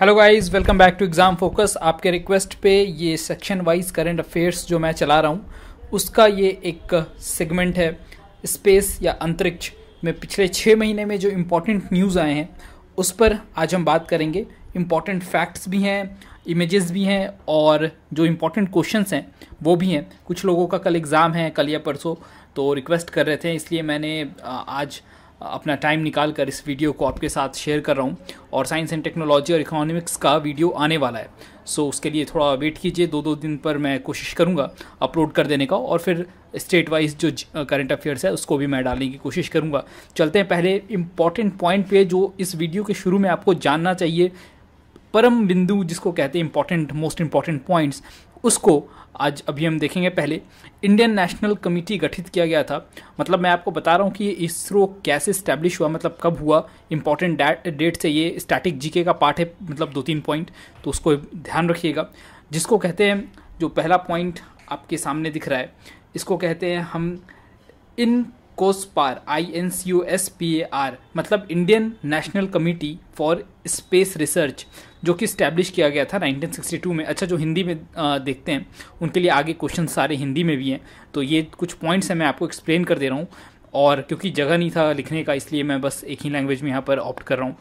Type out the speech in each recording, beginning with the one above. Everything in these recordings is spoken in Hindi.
Hello guys welcome back to exam focus आपके रिक्वेस्ट पे ये सेक्शन वाइज करंट अफेयर्स जो मैं चला रहा हूँ उसका ये एक सेगमेंट है स्पेस या अंतरिक्ष में पिछले छः महीने में जो इम्पोर्टेंट न्यूज़ आए हैं उस पर आज हम बात करेंगे इम्पॉर्टेंट फैक्ट्स भी हैं इमेजेस भी हैं और जो इम्पोर्टेंट क्वेश्चन हैं वो भी हैं कुछ लोगों का कल एग्ज़ाम है कल या परसों तो रिक्वेस्ट कर रहे थे इसलिए मैंने आज अपना टाइम निकाल कर इस वीडियो को आपके साथ शेयर कर रहा हूँ और साइंस एंड टेक्नोलॉजी और इकोनॉमिक्स का वीडियो आने वाला है सो so, उसके लिए थोड़ा वेट कीजिए दो दो दिन पर मैं कोशिश करूँगा अपलोड कर देने का और फिर स्टेट वाइज जो करंट अफेयर्स है उसको भी मैं डालने की कोशिश करूँगा चलते हैं पहले इम्पॉर्टेंट पॉइंट पे जो इस वीडियो के शुरू में आपको जानना चाहिए परम बिंदु जिसको कहते हैं इंपॉर्टेंट मोस्ट इंपॉर्टेंट पॉइंट्स उसको आज अभी हम देखेंगे पहले इंडियन नेशनल कमेटी गठित किया गया था मतलब मैं आपको बता रहा हूँ कि ये इसरो कैसे स्टैब्लिश हुआ मतलब कब हुआ इंपॉर्टेंट डेट से ये स्टैटिक जीके का पार्ट है मतलब दो तीन पॉइंट तो उसको ध्यान रखिएगा जिसको कहते हैं जो पहला पॉइंट आपके सामने दिख रहा है इसको कहते हैं हम इन INCOSPAR I N C O S P A R मतलब Indian national committee for space research जो कि स्टैब्लिश किया गया था 1962 में अच्छा जो हिंदी में देखते हैं उनके लिए आगे क्वेश्चन सारे हिंदी में भी हैं तो ये कुछ पॉइंट्स हैं मैं आपको एक्सप्लेन कर दे रहा हूँ और क्योंकि जगह नहीं था लिखने का इसलिए मैं बस एक ही लैंग्वेज में यहाँ पर ऑप्ट कर रहा हूँ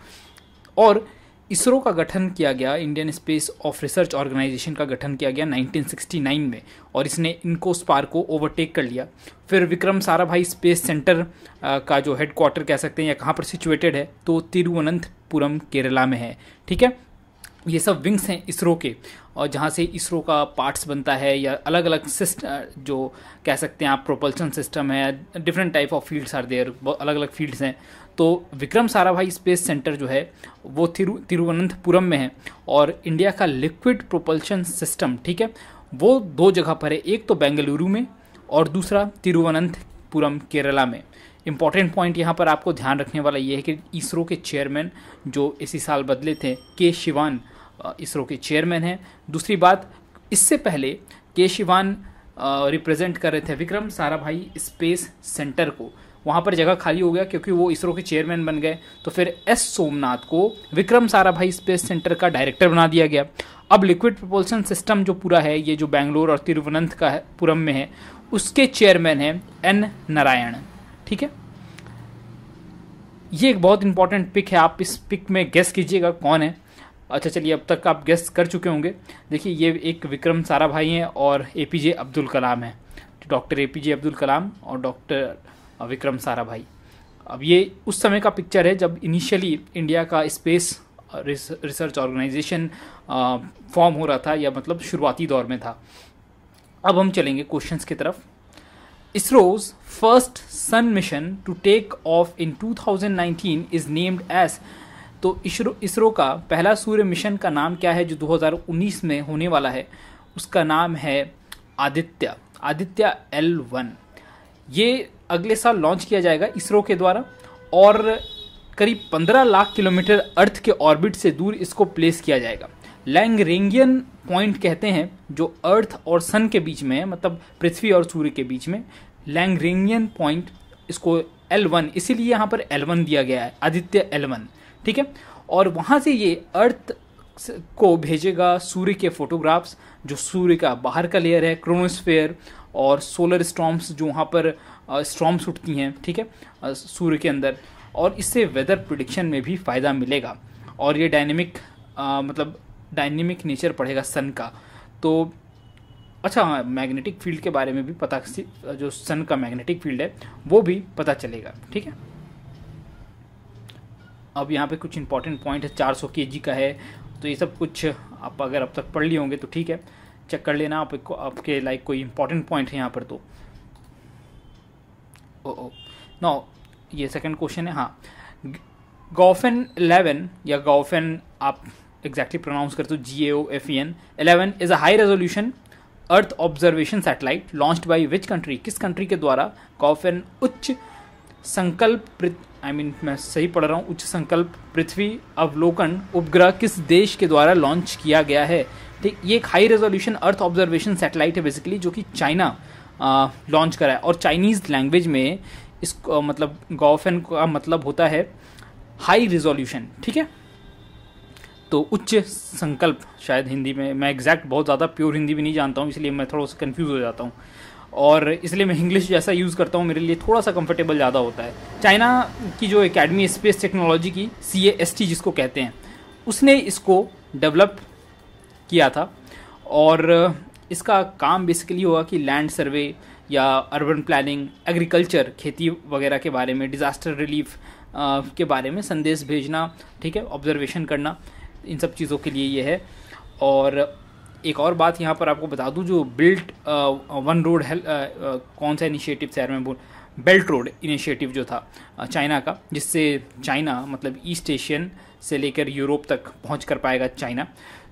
और इसरो का गठन किया गया Indian space of research organisation का गठन किया गया 1969 में और इसने इनको स्पार को ओवरटेक कर लिया फिर विक्रम साराभाई स्पेस सेंटर का जो हेडक्वार्टर कह सकते हैं या कहाँ पर सिचुएटेड है तो तिरुवनंतपुरम केरला में है ठीक है ये सब विंग्स हैं इसरो के और जहाँ से इसरो का पार्ट्स बनता है या अलग अलग सिस्टम जो कह सकते हैं आप प्रोपल्शन सिस्टम है different type of fields are there अलग अलग फील्ड्स हैं तो विक्रम साराभाई स्पेस सेंटर जो है वो तिरु तिरुवनंतपुरम में है और इंडिया का लिक्विड प्रोपल्शन सिस्टम ठीक है वो दो जगह पर है एक तो बेंगलुरु में और दूसरा तिरुवनंतपुरम केरला में इम्पॉर्टेंट पॉइंट यहाँ पर आपको ध्यान रखने वाला ये है कि इसरो के चेयरमैन जो इसी साल बदले थे के शिवान इसरो के चेयरमैन हैं दूसरी बात इससे पहले केशिवान रिप्रेजेंट कर रहे थे विक्रम साराभाई स्पेस सेंटर को वहाँ पर जगह खाली हो गया क्योंकि वो इसरो के चेयरमैन बन गए तो फिर एस सोमनाथ को विक्रम साराभाई स्पेस सेंटर का डायरेक्टर बना दिया गया अब लिक्विड प्रपोल्सन सिस्टम जो पूरा है ये जो बैंगलोर और तिरुवनंत का है पुरम में है उसके चेयरमैन हैं एन नारायण ठीक है ये एक बहुत इंपॉर्टेंट पिक है आप इस पिक में गेस कीजिएगा कौन है अच्छा चलिए अब तक आप गेस्ट कर चुके होंगे देखिए ये एक विक्रम सारा भाई हैं और ए पी जे अब्दुल कलाम हैं doctor A P J Abdul Kalam और डॉक्टर विक्रम सारा भाई अब ये उस समय का पिक्चर है जब इनिशियली इंडिया का स्पेस रिसर्च ऑर्गेनाइजेशन फॉर्म हो रहा था या मतलब शुरुआती दौर में था अब हम चलेंगे क्वेश्चंस की तरफ ISRO's first sun mission to take off in 2019 is named as तो इसरो इसरो का पहला सूर्य मिशन का नाम क्या है जो 2019 में होने वाला है उसका नाम है आदित्य आदित्य एल वन ये अगले साल लॉन्च किया जाएगा इसरो के द्वारा और करीब 15 लाख किलोमीटर अर्थ के ऑर्बिट से दूर इसको प्लेस किया जाएगा लैंगरेंगियन पॉइंट कहते हैं जो अर्थ और सन के बीच में है मतलब पृथ्वी और सूर्य के बीच में लैंगरेंगियन पॉइंट इसको एल वन इसीलिए यहाँ पर एल वन दिया गया है आदित्य एल वन ठीक है और वहाँ से ये अर्थ को भेजेगा सूर्य के फोटोग्राफ्स जो सूर्य का बाहर का लेयर है क्रोनोस्फेयर और सोलर स्टॉम्स जो वहाँ पर स्टॉम्स उठती हैं ठीक है सूर्य के अंदर और इससे वेदर प्रोडिक्शन में भी फ़ायदा मिलेगा और ये डायनेमिक मतलब डायनेमिक नेचर पड़ेगा सन का तो अच्छा हाँ मैग्नेटिक फील्ड के बारे में भी पता जो सन का मैग्नेटिक फील्ड है वो भी पता चलेगा ठीक है अब यहाँ पे कुछ इंपॉर्टेंट पॉइंट है चार सौ के जी का है तो ये सब कुछ आप अगर अब तक पढ़ लिए होंगे तो ठीक है चेक कर लेना आप आपके लाइक कोई इंपॉर्टेंट पॉइंट है यहाँ पर तो ओ ओ नौ ये सेकंड क्वेश्चन है हाँ गोफेन एलेवन या गोफेन आप एग्जैक्टली प्रोनाउंस करते हो G O F N eleven is a high resolution earth observation satellite launched by which country किस कंट्री के द्वारा गोफेन उच्च संकल्प आई I मीन mean, मैं सही पढ़ रहा हूँ उच्च संकल्प पृथ्वी अवलोकन उपग्रह किस देश के द्वारा लॉन्च किया गया है ठीक ये एक high resolution earth observation satellite है बेसिकली जो कि चाइना लॉन्च करा है और चाइनीज़ लैंग्वेज में आ, मतलब गोफेन का मतलब होता है हाई रिजोल्यूशन ठीक है तो उच्च संकल्प शायद हिंदी में मैं एग्जैक्ट बहुत ज़्यादा प्योर हिंदी भी नहीं जानता हूँ इसलिए मैं थोड़ा सा कन्फ्यूज़ हो जाता हूँ और इसलिए मैं इंग्लिश जैसा यूज़ करता हूँ मेरे लिए थोड़ा सा कंफर्टेबल ज़्यादा होता है चाइना की जो एकेडमी स्पेस टेक्नोलॉजी की सी एस टी जिसको कहते हैं उसने इसको डेवलप किया था और इसका काम बेसिकली हुआ कि लैंड सर्वे या अर्बन प्लानिंग एग्रीकल्चर खेती वगैरह के बारे में डिज़ास्टर रिलीफ के बारे में संदेश भेजना ठीक है ऑब्जर्वेशन करना इन सब चीज़ों के लिए ये है और एक और बात यहाँ पर आपको बता दूँ जो बिल्ट वन रोड हेल कौन सा इनिशिएटिव शहर में बोल बेल्ट रोड इनिशिएटिव जो था uh, चाइना का जिससे चाइना मतलब ईस्ट एशियन से लेकर यूरोप तक पहुँच कर पाएगा चाइना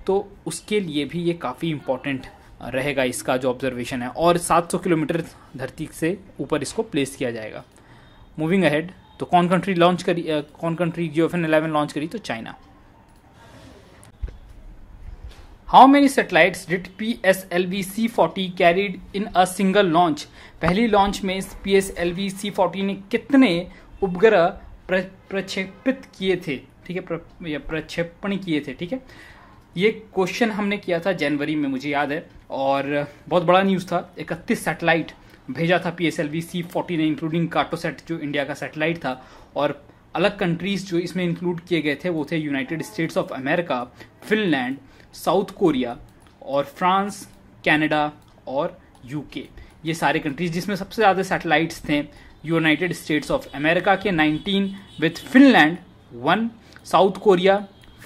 तो उसके लिए भी ये काफ़ी इम्पोर्टेंट uh, रहेगा इसका जो ऑब्जर्वेशन है और 700 किलोमीटर धरती से ऊपर इसको प्लेस किया जाएगा मूविंग अहेड तो कौन कंट्री लॉन्च करी uh, कौन country geo F N eleven launch करी तो China how many satellites did P S L V C forty carried in a single launch पहली लॉन्च में P S L V C forty ने कितने उपग्रह प्रक्षेपित किए थे ठीक है प्रक्षेपण किए थे ठीक है ये क्वेश्चन हमने किया था जनवरी में मुझे याद है और बहुत बड़ा न्यूज़ था इकतीस सेटेलाइट भेजा था P S L V C forty ने इंक्लूडिंग कार्टोसेट जो इंडिया का सेटेलाइट था और अलग कंट्रीज जो इसमें इंक्लूड किए गए थे वो थे United States of America Finland South Korea और फ्रांस कनाडा और यूके ये सारे कंट्रीज जिसमें सबसे ज़्यादा सैटेलाइट्स थे यूनाइटेड स्टेट्स ऑफ अमेरिका के 19 with Finland one South Korea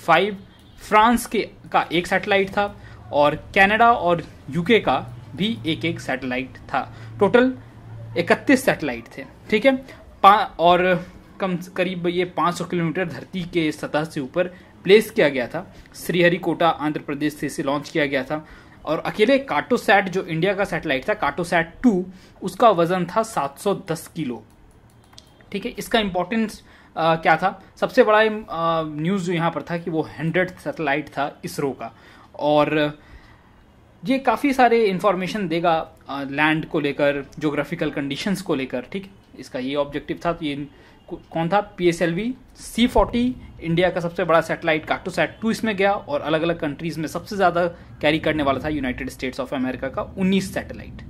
five France के का एक सैटेलाइट था और कनाडा और यूके का भी एक एक सैटेलाइट था टोटल 31 सैटेलाइट थे ठीक है और कम करीब ये 500 किलोमीटर धरती के सतह से ऊपर प्लेस किया गया था श्रीहरिकोटा आंध्र प्रदेश से इसे लॉन्च किया गया था और अकेले काटोसैट जो इंडिया का सैटेलाइट था काटोसैट टू उसका वजन था 710 किलो ठीक है इसका इम्पोर्टेंस क्या था सबसे बड़ा न्यूज़ जो यहाँ पर था कि वो हंड्रेड सैटेलाइट था इसरो का और ये काफ़ी सारे इंफॉर्मेशन देगा लैंड को लेकर जोग्राफिकल कंडीशंस को लेकर ठीक इसका ये ऑब्जेक्टिव था तो ये कौन था P S L V C forty India का सबसे बड़ा सैटेलाइट कार्टोसैट टू इसमें गया और अलग अलग कंट्रीज में सबसे ज़्यादा कैरी करने वाला था यूनाइटेड स्टेट्स ऑफ अमेरिका का उन्नीस satellite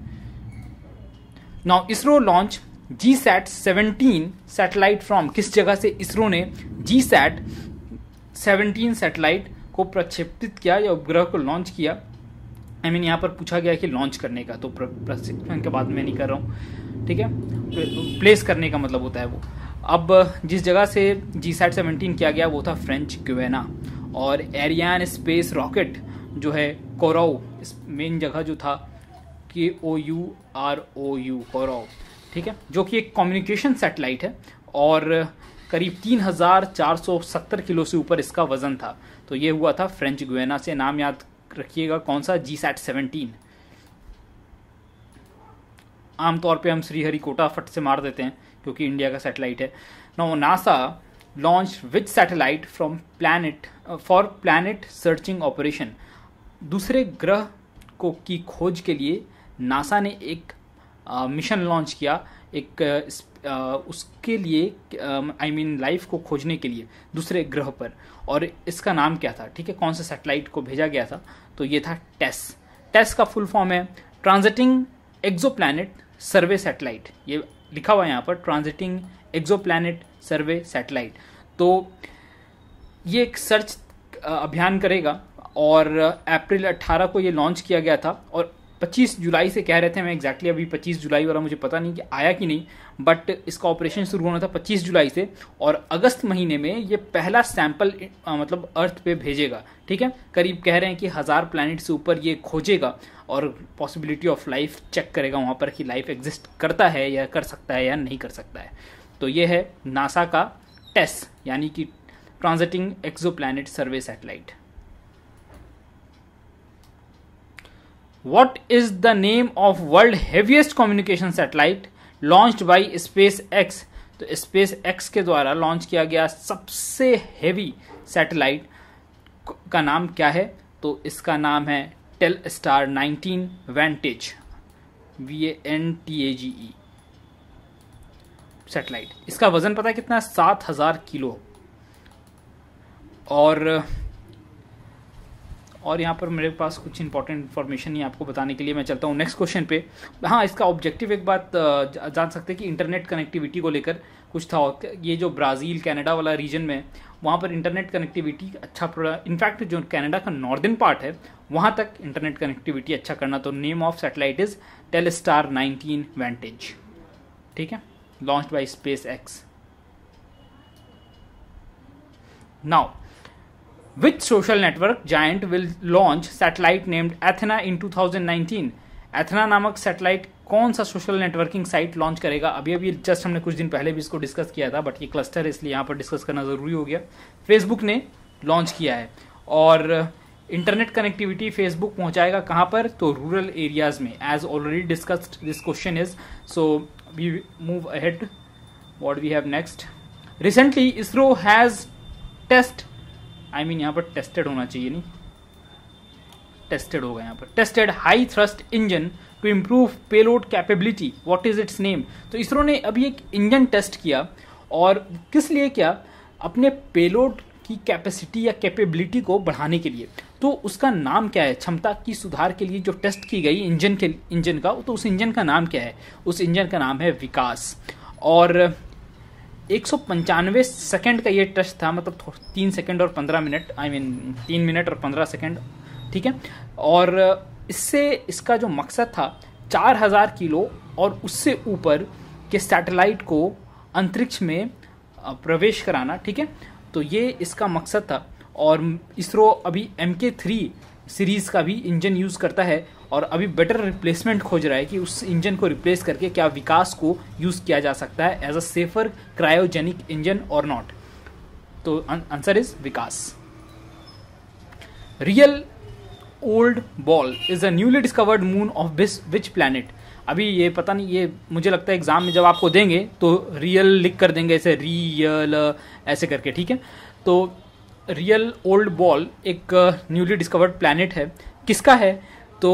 now ISRO launch G sat seventeen satellite from किस जगह से इसरो ने जी सैट सेवनटीन सैटेलाइट को प्रक्षेपित किया या उपग्रह को लॉन्च किया आई I मीन mean, यहां पर पूछा गया कि लॉन्च करने का तो प्रशिक्षण के बाद मैं नहीं कर रहा हूं ठीक है प्लेस करने का मतलब होता है वो अब जिस जगह से जी सैट सेवनटीन किया गया वो था फ्रेंच क्वेना और एरियान स्पेस रॉकेट जो है कोराओ मेन जगह जो था K O U R O U Kourou ठीक है जो कि एक कम्युनिकेशन सेटेलाइट है और करीब 3,470 किलो से ऊपर इसका वज़न था तो ये हुआ था फ्रेंच गुएना से नाम याद रखिएगा कौन सा जी सैट सेवनटीन आमतौर पे हम श्रीहरिकोटा फट से मार देते हैं क्योंकि इंडिया का सैटेलाइट है no NASA launch with satellite from planet for planet searching operation दूसरे ग्रह को की खोज के लिए नासा ने एक आ, मिशन लॉन्च किया एक आ, uh, uh, उसके लिए आई मीन लाइफ को खोजने के लिए दूसरे ग्रह पर और इसका नाम क्या था ठीक है कौन से सैटेलाइट को भेजा गया था तो ये था टेस टेस का फुल फॉर्म है ट्रांजिटिंग एक्जो सर्वे सैटेलाइट ये लिखा हुआ है यहाँ पर ट्रांजिटिंग एक्जोप्लैनेट सर्वे सैटेलाइट तो ये एक सर्च अभियान करेगा और अप्रैल 18 को ये लॉन्च किया गया था और 25 जुलाई से कह रहे थे मैं एग्जैक्टली अभी 25 जुलाई वाला मुझे पता नहीं कि आया कि नहीं बट इसका ऑपरेशन शुरू होना था 25 जुलाई से और अगस्त महीने में ये पहला सैंपल आ, मतलब अर्थ पे भेजेगा ठीक है करीब कह रहे हैं कि हज़ार प्लानिट से ऊपर ये खोजेगा और पॉसिबिलिटी ऑफ लाइफ चेक करेगा वहाँ पर कि लाइफ एग्जिस्ट करता है या कर सकता है या नहीं कर सकता है तो ये है नासा का टेस्ट यानी कि transiting exo survey satellite what is the name of world heaviest communication satellite launch by SpaceX तो स्पेस एक्स के द्वारा लॉन्च किया गया सबसे हेवी सैटेलाइट का नाम क्या है तो इसका नाम है Telstar nineteen Vantage V A N T A G E satellite इसका वजन पता है कितना सात हजार किलो और और यहाँ पर मेरे पास कुछ इंपॉर्टेंट इन्फॉर्मेशन ही आपको बताने के लिए मैं चलता हूँ नेक्स्ट क्वेश्चन पे हाँ इसका ऑब्जेक्टिव एक बात जान सकते हैं कि इंटरनेट कनेक्टिविटी को लेकर कुछ था ये जो ब्राज़ील कनाडा वाला रीजन में वहाँ पर इंटरनेट कनेक्टिविटी अच्छा इनफैक्ट जो कनाडा का नॉर्दर्न पार्ट है वहाँ तक इंटरनेट कनेक्टिविटी अच्छा करना तो name of satellite is Telstar nineteen Vantage ठीक है launch by SpaceX now Which social network giant will launch satellite named Athena in 2019? Athena नामक सेटेलाइट कौन सा सोशल नेटवर्किंग साइट लॉन्च करेगा अभी अभी जस्ट हमने कुछ दिन पहले भी इसको डिस्कस किया था बट ये क्लस्टर इसलिए यहाँ पर डिस्कस करना ज़रूरी हो गया फेसबुक ने लॉन्च किया है और इंटरनेट कनेक्टिविटी फेसबुक पहुंचाएगा कहाँ पर तो रूरल एरियाज़ में as already discussed this question is so we move ahead what we have next recently ISRO has test I mean यहाँ पर टेस्टेड होना चाहिए नहीं टेस्टेड होगा यहाँ पर tested high thrust engine to improve payload capability what is its name तो इसरो ने अभी एक इंजन टेस्ट किया और किस लिए क्या अपने पेलोड की कैपेसिटी या कैपेबिलिटी को बढ़ाने के लिए तो उसका नाम क्या है क्षमता की सुधार के लिए जो टेस्ट की गई इंजन के इंजन का तो उस इंजन का नाम क्या है उस इंजन का नाम है विकास और एक सौ पंचानवे सेकेंड का ये टेस्ट था मतलब तीन सेकेंड और पंद्रह मिनट आई मीन तीन मिनट और पंद्रह सेकेंड ठीक है और इससे इसका जो मकसद था चार हज़ार किलो और उससे ऊपर के सैटेलाइट को अंतरिक्ष में प्रवेश कराना ठीक है तो ये इसका मकसद था और इसरो अभी एम के थ्री सीरीज़ का भी इंजन यूज़ करता है और अभी बेटर रिप्लेसमेंट खोज रहा है कि उस इंजन को रिप्लेस करके क्या विकास को यूज़ किया जा सकता है as a safer cryogenic engine और नॉट तो answer is Vikas real old ball is a newly discovered moon of बिस विच प्लैनेट अभी ये पता नहीं ये मुझे लगता है एग्ज़ाम में जब आपको देंगे तो रियल लिख कर देंगे ऐसे रियल ऐसे करके ठीक है तो रियल ओल्ड बॉल एक न्यूली डिस्कवर्ड प्लानट है किसका है तो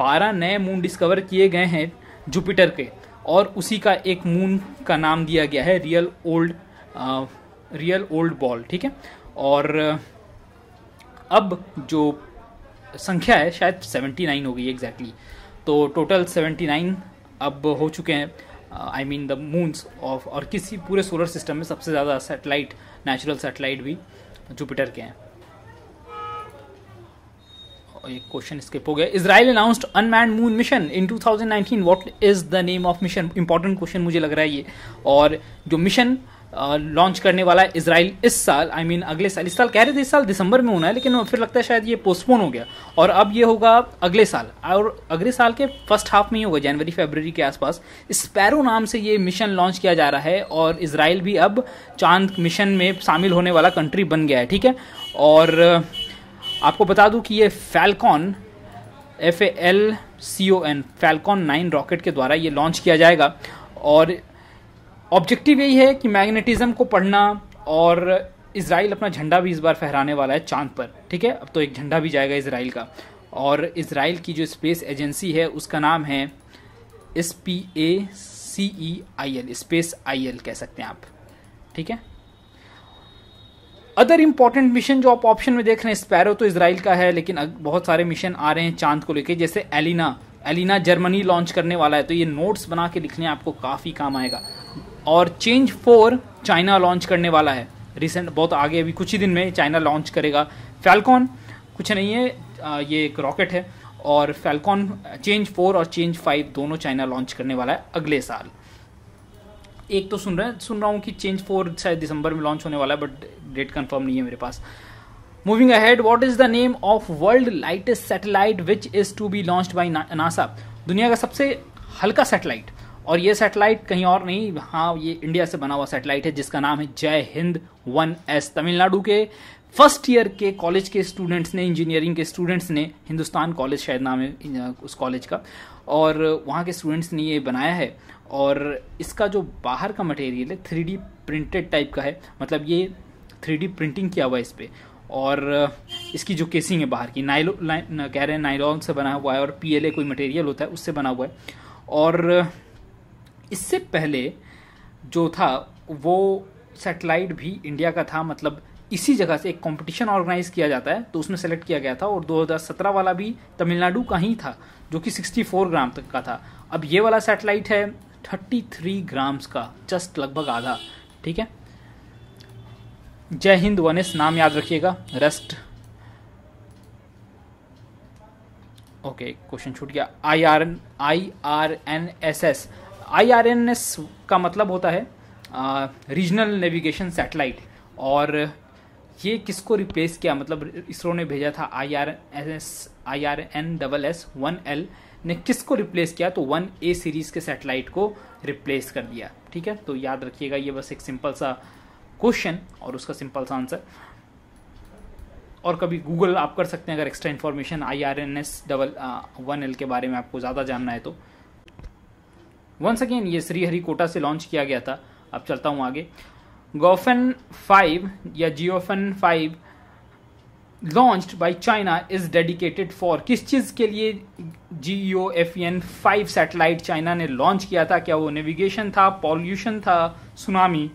12 नए मून डिस्कवर किए गए हैं जुपिटर के और उसी का एक मून का नाम दिया गया है real old real old ball ठीक है और uh, अब जो संख्या है शायद 79 हो गई एग्जैक्टली तो टोटल 79 अब हो चुके हैं I mean the moons of और किसी पूरे सोलर सिस्टम में सबसे ज़्यादा सैटेलाइट नेचुरल सैटेलाइट भी uh, जुपिटर के हैं एक क्वेश्चन स्किप हो गया Israel announced unman moon mission in 2019 what is the name of mission important question मुझे लग रहा है ये और जो मिशन लॉन्च करने वाला है इसराइल इस साल आई I मीन mean, अगले साल इस साल कह रहे थे इस साल दिसंबर में होना है लेकिन फिर लगता है शायद ये पोस्टपोन हो गया और अब ये होगा अगले साल और अगले साल के फर्स्ट हाफ में ही होगा जनवरी फेबररी के आसपास स्पैरो नाम से ये मिशन लॉन्च किया जा रहा है और इसराइल भी अब चांद मिशन में शामिल होने वाला कंट्री बन गया है ठीक है और आपको बता दूं कि ये Falcon F A L C O N Falcon nine rocket के द्वारा ये लॉन्च किया जाएगा और ऑब्जेक्टिव यही है कि मैग्नेटिज्म को पढ़ना और इसराइल अपना झंडा भी इस बार फहराने वाला है चांद पर ठीक है अब तो एक झंडा भी जाएगा इसराइल का और इसराइल की जो स्पेस एजेंसी है उसका नाम है S P A C E I L SpaceIL कह सकते हैं आप ठीक है अदर इंपॉर्टेंट मिशन जो आप ऑप्शन में देख रहे हैं स्पैरो तो इसराइल का है लेकिन बहुत सारे मिशन आ रहे हैं चांद को लेके जैसे एलिना एलिना जर्मनी लॉन्च करने वाला है तो ये नोट्स बना के लिखने आपको काफ़ी काम आएगा और चेंज फोर चाइना लॉन्च करने वाला है रिसेंट बहुत आगे अभी कुछ ही दिन में चाइना लॉन्च करेगा फैलकॉन कुछ नहीं है ये एक रॉकेट है और फैल्कॉन चेंज फोर और चेंज फाइव दोनों चाइना लॉन्च करने वाला है अगले साल एक तो सुन रहे हैं सुन रहा हूँ कि चेंज फोर शायद दिसंबर में लॉन्च होने वाला है बट डेट कंफर्म नहीं है मेरे पास moving ahead what is the name of world lightest satellite which is to be launch by NASA दुनिया का सबसे हल्का सैटेलाइट और ये सैटेलाइट कहीं और नहीं हाँ ये इंडिया से बना हुआ सैटेलाइट है जिसका नाम है जय हिंद वन एस तमिलनाडु के फर्स्ट ईयर के कॉलेज के स्टूडेंट्स ने इंजीनियरिंग के स्टूडेंट्स ने हिंदुस्तान कॉलेज शायद नाम है उस कॉलेज का और वहाँ के स्टूडेंट्स ने ये बनाया है और इसका जो बाहर का मटेरियल है थ्री प्रिंटेड टाइप का है मतलब ये थ्री प्रिंटिंग किया हुआ है इस पर और इसकी जो केसिंग है बाहर की नाइलो कह रहे हैं नाइलॉन से बना हुआ है और ए कोई मटेरियल होता है उससे बना हुआ है और इससे पहले जो था वो सेटेलाइट भी इंडिया का था मतलब इसी जगह से एक कंपटीशन ऑर्गेनाइज किया जाता है तो उसमें सेलेक्ट किया गया था और 2017 वाला भी तमिलनाडु का ही था जो कि 64 ग्राम तक का था अब ये वाला सेटेलाइट है 33 ग्राम्स का जस्ट लगभग आधा ठीक है जय हिंद वनिस नाम याद रखिएगा रेस्ट ओके क्वेश्चन छूट गया I R N I R N S S I R N S का मतलब होता है रीजनल नेविगेशन सैटेलाइट और ये किसको रिप्लेस किया मतलब इसरो ने भेजा था I R N S I R N double S one L ने किसको रिप्लेस किया तो वन ए सीरीज़ के सैटेलाइट को रिप्लेस कर दिया ठीक है तो याद रखिएगा ये बस एक सिंपल सा क्वेश्चन और उसका सिंपल सा आंसर और कभी गूगल आप कर सकते हैं अगर extra information I R N S double one L के बारे में आपको ज़्यादा जानना है तो वंस अगेन ये श्रीहरिकोटा से लॉन्च किया गया था अब चलता हूँ आगे गोफेन फाइव या Gaofen five launch by China is dedicated for किस चीज़ के लिए G O F N five satellite China ने लॉन्च किया था क्या वो नेविगेशन था पॉल्यूशन था सुनामी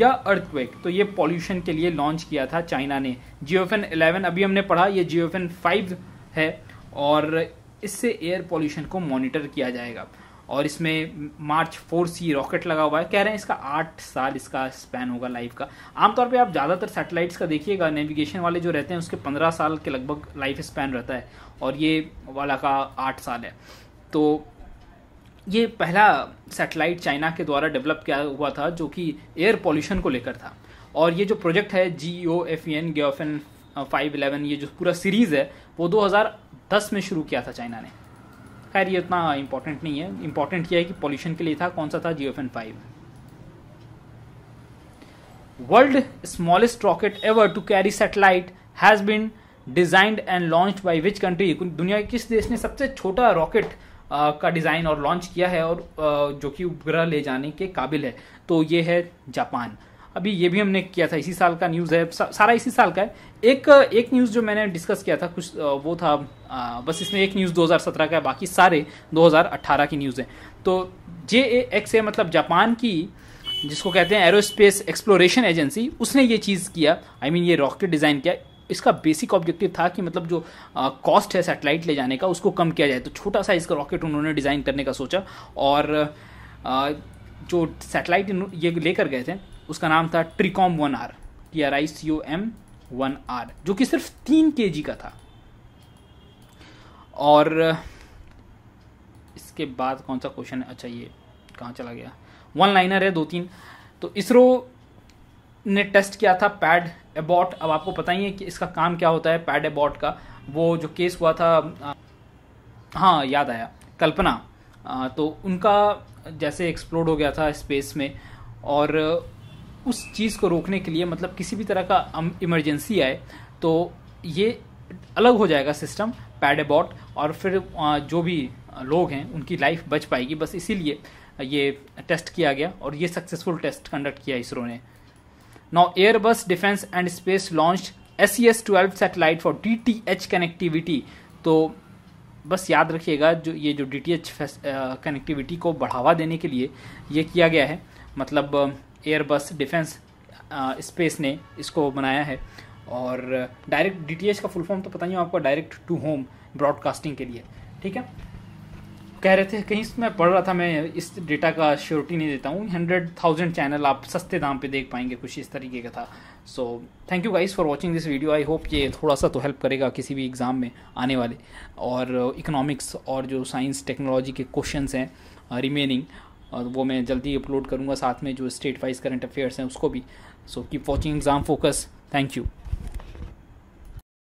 या अर्थक्वेक तो ये पॉल्यूशन के लिए लॉन्च किया था चाइना ने जियोफेन इलेवन अभी हमने पढ़ा ये जियोफेन फाइव है और इससे एयर पॉल्यूशन को मॉनिटर किया जाएगा और इसमें मार्च फोर सी रॉकेट लगा हुआ है कह रहे हैं इसका आठ साल इसका स्पैन होगा लाइफ का आमतौर पे आप ज़्यादातर सैटेलाइट्स का देखिएगा नेविगेशन वाले जो रहते हैं उसके पंद्रह साल के लगभग लाइफ स्पैन रहता है और ये वाला का आठ साल है तो ये पहला सैटेलाइट चाइना के द्वारा डेवलप किया हुआ था जो कि एयर पॉल्यूशन को लेकर था और ये जो प्रोजेक्ट है G O F E N five eleven ये जो पूरा सीरीज़ है वो 2010 में शुरू किया था चाइना ने खैर ये इतना इंपॉर्टेंट नहीं है इंपॉर्टेंट यह है कि पॉल्यूशन के लिए था कौन सा था G F N five world smallest rocket ever to carry satellite has been designed and launch by which country दुनिया के किस देश ने सबसे छोटा रॉकेट का डिज़ाइन और लॉन्च किया है और जो कि उपग्रह ले जाने के काबिल है तो ये है जापान अभी ये भी हमने किया था इसी साल का न्यूज़ है सारा इसी साल का है एक एक न्यूज़ जो मैंने डिस्कस किया था कुछ वो था बस इसमें एक न्यूज़ 2017 का है बाकी सारे 2018 की न्यूज़ है तो जे ए एक्स ए मतलब जापान की जिसको कहते हैं एरोस्पेस एक्सप्लोरेशन एजेंसी उसने ये चीज़ किया आई I मीन mean, ये रॉकेट डिज़ाइन किया इसका बेसिक ऑब्जेक्टिव था कि मतलब जो कॉस्ट है सैटेलाइट ले जाने का उसको कम किया जाए तो छोटा साइज का रॉकेट उन्होंने डिज़ाइन करने का सोचा और आ, जो सैटेलाइट ये लेकर गए थे उसका नाम था TRICOM one R T R I C O M one R जो कि सिर्फ तीन के जी का था और इसके बाद कौन सा क्वेश्चन अच्छा ये कहाँ चला गया वन लाइनर है दो तीन तो इसरो ने टेस्ट किया था पैड एबॉट अब आपको पता ही है कि इसका काम क्या होता है पैड एबॉट का वो जो केस हुआ था हाँ याद आया कल्पना आ, तो उनका जैसे एक्सप्लोड हो गया था स्पेस में और उस चीज़ को रोकने के लिए मतलब किसी भी तरह का इमरजेंसी आए तो ये अलग हो जाएगा सिस्टम पैड अबॉट और फिर जो भी लोग हैं उनकी लाइफ बच पाएगी बस इसीलिए ये टेस्ट किया गया और ये सक्सेसफुल टेस्ट कंडक्ट किया इसरो ने now Airbus defence and space launch S C S twelve satellite for D T H connectivity तो बस याद रखिएगा जो ये जो डी टी एच कनेक्टिविटी को बढ़ावा देने के लिए ये किया गया है मतलब एयरबस डिफेंस स्पेस ने इसको बनाया है और डायरेक्ट डी का फुल फॉर्म तो पता नहीं हो आपको डायरेक्ट टू होम ब्रॉडकास्टिंग के लिए ठीक है कह रहे थे कहीं मैं पढ़ रहा था मैं इस डेटा का श्योरिटी नहीं देता हूँ हंड्रेड थाउजेंड चैनल आप सस्ते दाम पे देख पाएंगे कुछ इस तरीके का था so thank you guys for watching this video I hope ये थोड़ा सा तो हेल्प करेगा किसी भी एग्ज़ाम में आने वाले और इकोनॉमिक्स और जो साइंस टेक्नोलॉजी के क्वेश्चन हैं रिमेनिंग और वो मैं जल्दी अपलोड करूँगा साथ में जो स्टेट वाइज करंट अफेयर्स हैं उसको भी so keep watching exam focus thank you